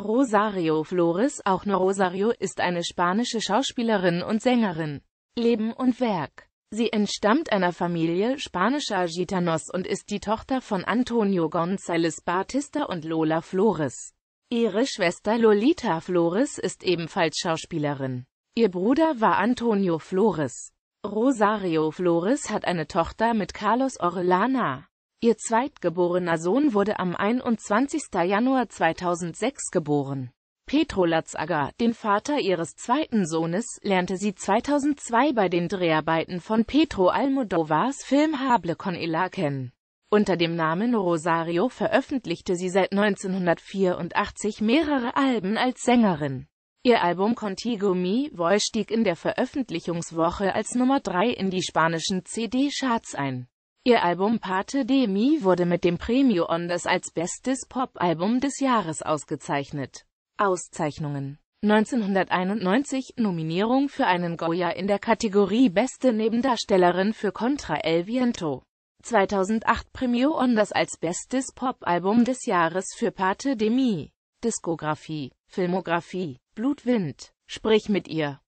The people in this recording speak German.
Rosario Flores, auch nur Rosario, ist eine spanische Schauspielerin und Sängerin. Leben und Werk Sie entstammt einer Familie spanischer Gitanos und ist die Tochter von Antonio González Batista und Lola Flores. Ihre Schwester Lolita Flores ist ebenfalls Schauspielerin. Ihr Bruder war Antonio Flores. Rosario Flores hat eine Tochter mit Carlos Orellana. Ihr zweitgeborener Sohn wurde am 21. Januar 2006 geboren. Petro Latzaga, den Vater ihres zweiten Sohnes, lernte sie 2002 bei den Dreharbeiten von Petro Almodovars Film Hable con Ella kennen. Unter dem Namen Rosario veröffentlichte sie seit 1984 mehrere Alben als Sängerin. Ihr Album Contigo Mi Voy stieg in der Veröffentlichungswoche als Nummer 3 in die spanischen CD-Charts ein. Ihr Album Pate de Mi wurde mit dem Premio Ondas als bestes Pop-Album des Jahres ausgezeichnet. Auszeichnungen 1991 Nominierung für einen Goya in der Kategorie Beste Nebendarstellerin für Contra El Viento. 2008 Premio Ondas als bestes Pop-Album des Jahres für Pate de Mi. Diskografie, Filmografie, Blutwind, sprich mit ihr.